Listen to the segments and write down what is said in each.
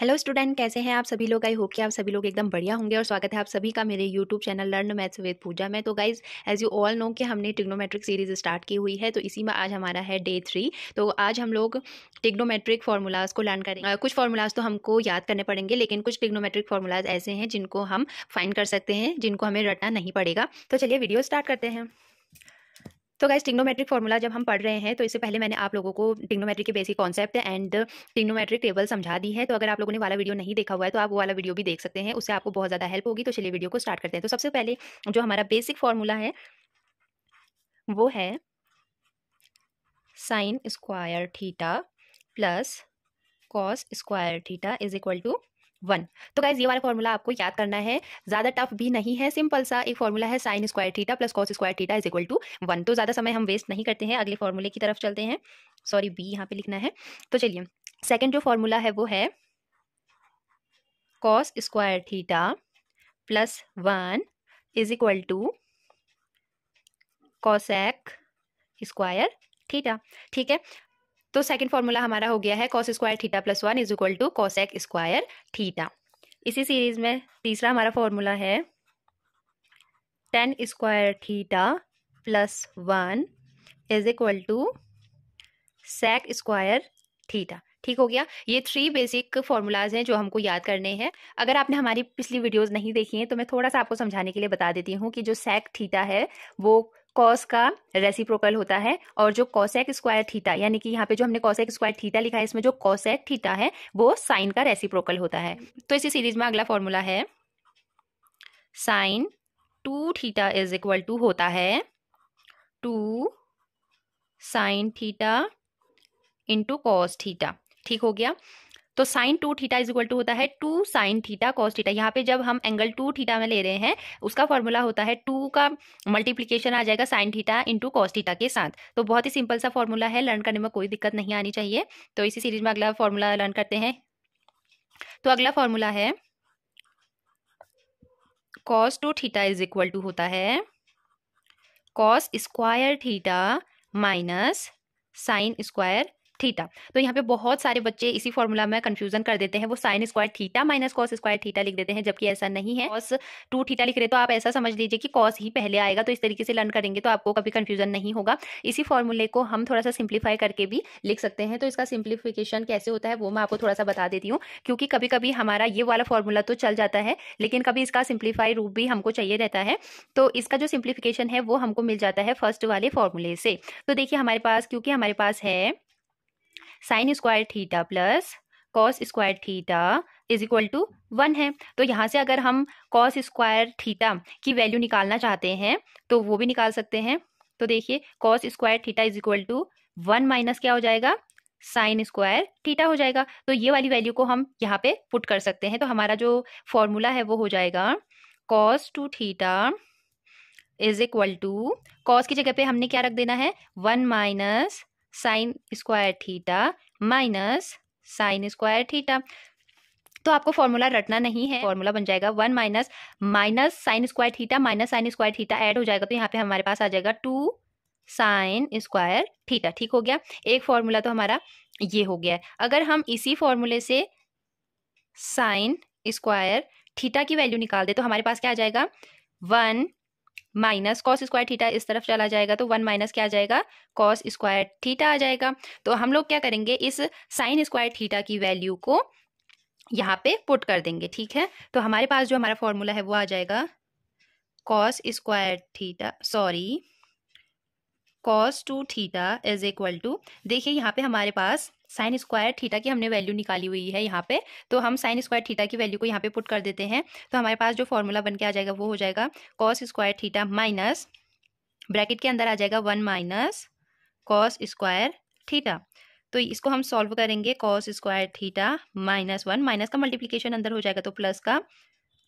hello student कैसे हैं आप सभी लोग आई होप कि आप सभी लोग एकदम बढ़िया होंगे और स्वागत है आप सभी का मेरे YouTube channel learn maths with Pooja में तो guys as you all know कि हमने टिग्नोमेट्रिक सीरीज स्टार्ट की हुई है तो इसी में आज हमारा है डे थ्री तो आज हम लोग टिग्नोमेट्रिक फार्मूलाज को लर्न करेंगे कुछ फार्मूलाज तो हमको याद करने पड़ेंगे लेकिन कुछ टिग्नोमेट्रिक फार्मूलाज ऐसे हैं जिनको हम फाइन कर सकते हैं जिनको हमें रटना नहीं पड़ेगा तो चलिए वीडियो स्टार्ट करते हैं तो गैस टिग्नोमेट्रिक फॉर्मूला जब हम पढ़ रहे हैं तो इससे पहले मैंने आप लोगों को टिग्नोमेट्रिक के basic concept and trigonometric table समझा दी है तो अगर आप लोगों ने वाला वीडियो नहीं देखा हुआ है तो आप वो वाला वीडियो भी देख सकते हैं उससे आपको बहुत ज़्यादा हेल्प होगी तो चलिए वीडियो को स्टार्ट करते हैं तो सबसे पहले जो हमारा बेसिक फॉर्मूला है वो है sine square theta plus cos square theta is equal to one तो गाइज ये वाला फॉर्मूला आपको याद करना है ज्यादा टफ भी नहीं है सिंपल सा एक फॉर्मूला है sine square theta plus cos square theta is equal to one तो ज्यादा समय हम वेस्ट नहीं करते हैं अगले फॉर्मूले की तरफ चलते हैं सॉरी बी यहाँ पे लिखना है तो चलिए सेकेंड जो फॉर्मूला है वो है cos square theta plus one is equal to cosec square theta ठीक है तो सेकंड फॉर्मूला हमारा हो गया है cos square theta plus one is equal to cosec square theta इसी सीरीज में तीसरा हमारा फॉर्मूला है tan square theta plus one is equal to sec square theta ठीक हो गया ये थ्री बेसिक फॉर्मूलाज हैं जो हमको याद करने हैं अगर आपने हमारी पिछली वीडियोस नहीं देखी हैं तो मैं थोड़ा सा आपको समझाने के लिए बता देती हूँ कि जो सेक थीटा है वो कॉस का रेसिप्रोकल होता है और जो कॉसेक स्क्वायर थीटा यानी कि यहाँ पे जो हमने कॉसेक स्क्वायर थीटा लिखा है इसमें जो कॉसेक थीटा है वो साइन का रेसिप्रोकल होता है तो इसी सीरीज में अगला फॉर्मूला है sine two theta is equal to होता है two sine theta into cos theta ठीक हो गया तो sine two theta is equal to होता है two sine theta cos theta यहाँ पे जब हम एंगल टू थीटा में ले रहे हैं उसका फॉर्मूला होता है टू का मल्टीप्लीकेशन आ जाएगा sine theta into cos theta के साथ तो बहुत ही सिंपल सा फॉर्मूला है लर्न करने में कोई दिक्कत नहीं आनी चाहिए तो इसी सीरीज में अगला फॉर्मूला लर्न करते हैं तो अगला फॉर्मूला है cos two theta is equal to होता है cos square theta minus sine square theta तो यहाँ पे बहुत सारे बच्चे इसी फॉर्मूला में कंफ्यूजन कर देते हैं वो sine square theta minus cos square theta लिख देते हैं जबकि ऐसा नहीं है कॉस टू थीटा लिख रहे तो आप ऐसा समझ लीजिए कि कॉस ही पहले आएगा तो इस तरीके से लर्न करेंगे तो आपको कभी कन्फ्यूजन नहीं होगा इसी फॉर्मूले को हम थोड़ा सा सिंप्लीफाई करके भी लिख सकते हैं तो इसका सिंप्लीफिकेशन कैसे होता है वो मैं आपको थोड़ा सा बता देती हूँ क्योंकि कभी कभी हमारा ये वाला फॉर्मूला तो चल जाता है लेकिन कभी इसका सिंप्लीफाई रूप भी हमको चाहिए रहता है तो इसका जो सिंप्लीफिकेशन है वो हमको मिल जाता है फर्स्ट वाले फॉर्मूले से तो देखिए हमारे पास क्योंकि हमारे पास है sine square theta plus cos square theta is equal to one है तो यहाँ से अगर हम कॉस स्क्वायर थीटा की वैल्यू निकालना चाहते हैं तो वो भी निकाल सकते हैं तो देखिए cos square theta is equal to one minus क्या हो जाएगा साइन स्क्वायर थीटा हो जाएगा तो ये वाली वैल्यू को हम यहाँ पे पुट कर सकते हैं तो हमारा जो फॉर्मूला है वो हो जाएगा cos two theta is equal to cos की जगह पे हमने क्या रख देना है one minus sine square theta minus sine square theta तो आपको फॉर्मूला रटना नहीं है फॉर्मूला बन जाएगा one minus minus sine square theta minus sine square theta add हो जाएगा तो यहाँ पे हमारे पास आ जाएगा टू साइन स्क्वायर थीटा ठीक हो गया एक फॉर्मूला तो हमारा ये हो गया अगर हम इसी फॉर्मूले से साइन स्क्वायर थीटा की वैल्यू निकाल दे तो हमारे पास क्या आ जाएगा one minus cos square theta इस तरफ चला जाएगा तो वन माइनस क्या आ जाएगा कॉस स्क्वायर थीटा आ जाएगा तो हम लोग क्या करेंगे इस साइन स्क्वायर थीटा की वैल्यू को यहाँ पे पुट कर देंगे ठीक है तो हमारे पास जो हमारा फॉर्मूला है वो आ जाएगा cos square theta sorry cos two theta is equal to देखिए यहाँ पे हमारे पास साइन स्क्वायर थीटा की हमने वैल्यू निकाली हुई है यहाँ पे तो हम साइन स्क्वायर थीटा की वैल्यू को यहाँ पे पुट कर देते हैं तो हमारे पास जो फॉर्मूला बन के आ जाएगा वो हो जाएगा cos square theta minus bracket के अंदर आ जाएगा one minus cos square theta तो इसको हम सॉल्व करेंगे cos square theta minus one minus का मल्टीप्लीकेशन अंदर हो जाएगा तो प्लस का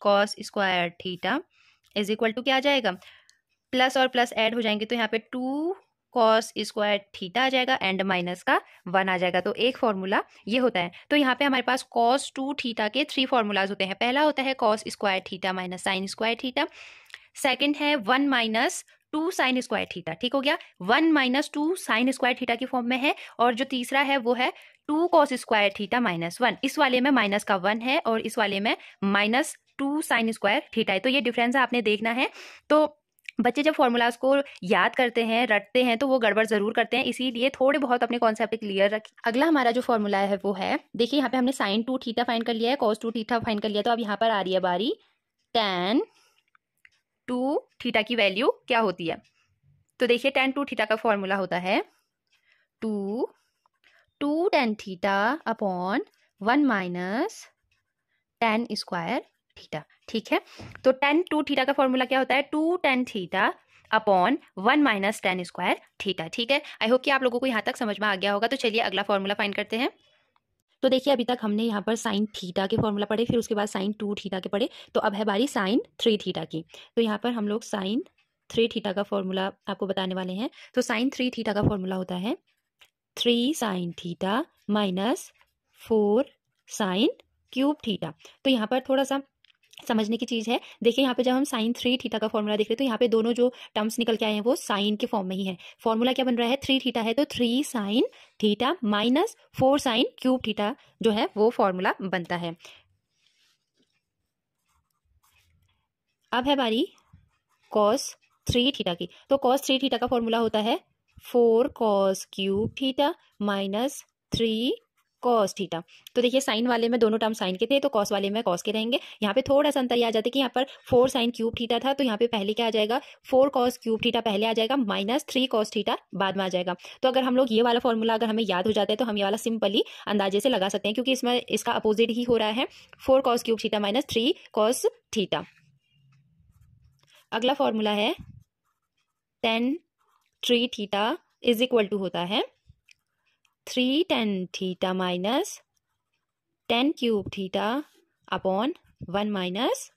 cos square theta is equal to क्या आ जाएगा प्लस और प्लस ऐड हो जाएंगे तो यहाँ पे टू कॉस स्क्वायर थीटा आ जाएगा एंड माइनस का वन आ जाएगा तो एक फॉर्मूला ये होता है तो यहाँ पे हमारे पास कॉस टू थीटा के थ्री फॉर्मूलाज होते हैं पहला होता है cos square theta minus sine square theta second है one minus two sine square theta ठीक हो गया one minus two sine square theta की फॉर्म में है और जो तीसरा है वो है two cos square theta minus one इस वाले में माइनस का वन है और इस वाले में minus two sine square theta है तो ये डिफरेंस आपने देखना है तो बच्चे जब फॉर्मूलाज को याद करते हैं रटते हैं तो वो गड़बड़ जरूर करते हैं इसीलिए थोड़े बहुत अपने कॉन्सेप्ट क्लियर रखें अगला हमारा जो फॉर्मूला है वो है देखिए यहाँ पे हमने साइन टू थीटा फाइन कर लिया है कॉस टू थीटा फाइन कर लिया तो अब यहाँ पर आ रही है बारी टेन टू थीटा की वैल्यू क्या होती है तो देखिए टेन टू थीटा का फॉर्मूला होता है two two tan theta upon one minus tan square theta ठीक है तो टेन टू थीटा का फॉर्मूला क्या होता है two tan theta upon one minus tan square theta ठीक है आई होप कि आप लोगों को यहाँ तक समझ में आ गया होगा तो चलिए अगला फॉर्मूला फाइंड करते हैं तो देखिए अभी तक हमने यहाँ पर साइन थीटा के फॉर्मूला पढ़े फिर उसके बाद साइन टू थीटा के पढ़े तो अब है बारी साइन थ्री थीटा की तो यहाँ पर हम लोग साइन थ्री थीटा का फॉर्मूला आपको बताने वाले हैं तो साइन थ्री थीटा का फॉर्मूला होता है three sine theta minus four sine cube theta तो यहाँ पर थोड़ा सा समझने की चीज़ है देखिए यहाँ पे जब हम साइन थ्री थीटा का फॉर्मूला देख रहे हैं तो यहाँ पे दोनों जो टर्म्स निकल के आए हैं वो साइन के फॉर्म में ही है फॉर्मूला क्या बन रहा है थ्री थीटा है तो three sine theta minus four sine cube theta जो है वो फॉर्मूला बनता है अब है बारी कॉस थ्री थीटा की तो कॉस थ्री थीटा का फॉर्मूला होता है four cos cube theta minus three cos theta तो देखिए साइन वाले में दोनों टर्म साइन के थे तो कॉस वाले में कॉस के रहेंगे यहाँ पे थोड़ा सा अंतर ये आ जाता है कि यहाँ पर फोर साइन क्यूब थीटा था तो यहाँ पे पहले क्या आ जाएगा फोर कॉस क्यूब थीटा पहले आ जाएगा माइनस थ्री कॉस थीटा बाद में आ जाएगा तो अगर हम लोग ये वाला फॉर्मूला अगर हमें याद हो जाता है तो हम ये वाला सिंपली अंदाजे से लगा सकते हैं क्योंकि इसमें इसका अपोजिट ही हो रहा है four cos cube theta minus three cos theta अगला फॉर्मूला है tan three theta is equal to होता है three tan theta minus tan cube theta upon one minus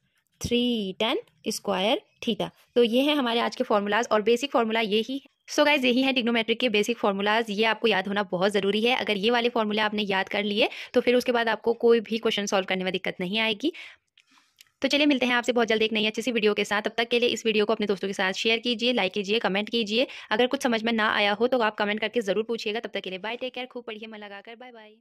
three tan square theta तो ये हैं हमारे आज के फॉर्मूलाज और बेसिक फार्मूला ये ही सो गाइज यही है टिग्नोमेट्रिक के बेसिक फार्मूलाज ये आपको याद होना बहुत ज़रूरी है अगर ये वाले फॉर्मूला आपने याद कर लिए तो फिर उसके बाद आपको कोई भी क्वेश्चन सॉल्व करने में दिक्कत नहीं आएगी तो चलिए मिलते हैं आपसे बहुत जल्द एक नई अच्छी सी वीडियो के साथ तब तक के लिए इस वीडियो को अपने दोस्तों के साथ शेयर कीजिए लाइक कीजिए कमेंट कीजिए अगर कुछ समझ में ना आया हो तो आप कमेंट करके ज़रूर पूछिएगा तब तक के लिए बाय टेक केयर खूब पढ़िए मन लगाकर बाय बाय